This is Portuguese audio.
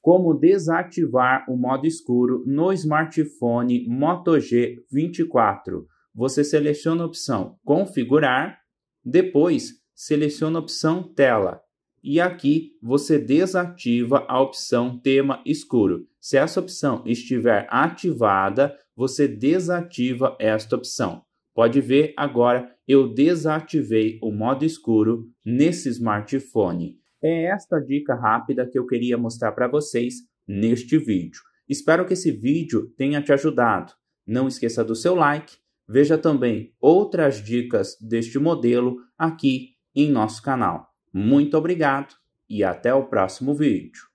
como desativar o modo escuro no smartphone Moto G24. Você seleciona a opção Configurar, depois seleciona a opção Tela. E aqui você desativa a opção Tema Escuro. Se essa opção estiver ativada, você desativa esta opção. Pode ver agora, eu desativei o modo escuro nesse smartphone. É esta dica rápida que eu queria mostrar para vocês neste vídeo. Espero que esse vídeo tenha te ajudado. Não esqueça do seu like. Veja também outras dicas deste modelo aqui em nosso canal. Muito obrigado e até o próximo vídeo.